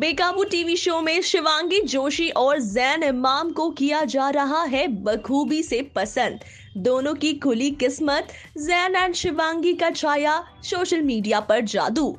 बेकाबू TV show में शिवांगी जोशी और जैन इमाम को किया जा रहा है बखूबी से पसंद दोनों की खुली किस्मत जैन एंड शिवांगी का छाया सोशल मीडिया पर जादू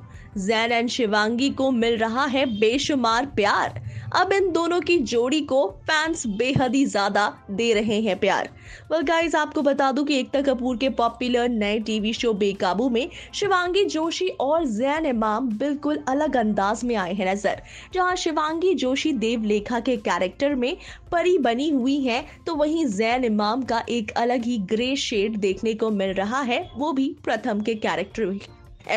जैन एंड शिवांगी को मिल रहा है बेशुमार प्यार अब इन दोनों की जोड़ी को फैंस बेहद ही ज्यादा दे रहे हैं प्यार वेल गाइस आपको बता दूं कि एकता कपूर के पॉपुलर नए टीवी शो बेकाबू में शिवांगी जोशी और जैन इमाम बिल्कुल अलग अंदाज में आए हैं नजर जहां शिवांगी जोशी देवलेखा के कैरेक्टर में परी बनी हुई है तो वहीं जैन इमाम का एक अलग ही ग्रे शेड देखने को मिल रहा है वो भी प्रथम के कैरेक्टर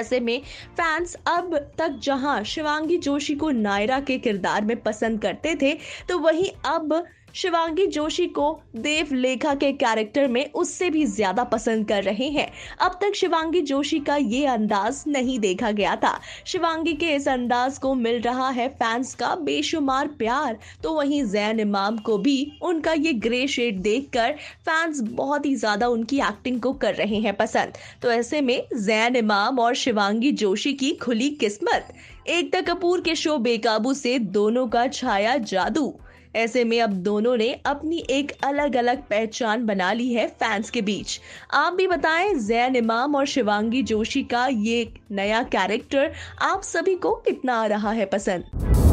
ऐसे में फैंस अब तक जहां शिवांगी जोशी को नायरा के किरदार में पसंद करते थे तो वहीं अब शिवांगी जोशी को देव लेखा के कैरेक्टर में उससे भी ज्यादा पसंद कर रहे हैं अब तक शिवांगी जोशी का ये अंदाज नहीं देखा गया था शिवांगी के इस अंदाज को मिल रहा है फैंस का बेशुमार प्यार तो वहीं जैन इमाम को भी उनका ये ग्रे शेड देखकर फैंस बहुत ही ज्यादा उनकी एक्टिंग को कर रहे हैं पसंद तो ऐसे में जैन इमाम और शिवांगी जोशी की खुली किस्मत एकता कपूर के शो बेकाबू से दोनों का छाया जादू ऐसे में अब दोनों ने अपनी एक अलग अलग पहचान बना ली है फैंस के बीच आप भी बताएं जैन इमाम और शिवांगी जोशी का ये नया कैरेक्टर आप सभी को कितना आ रहा है पसंद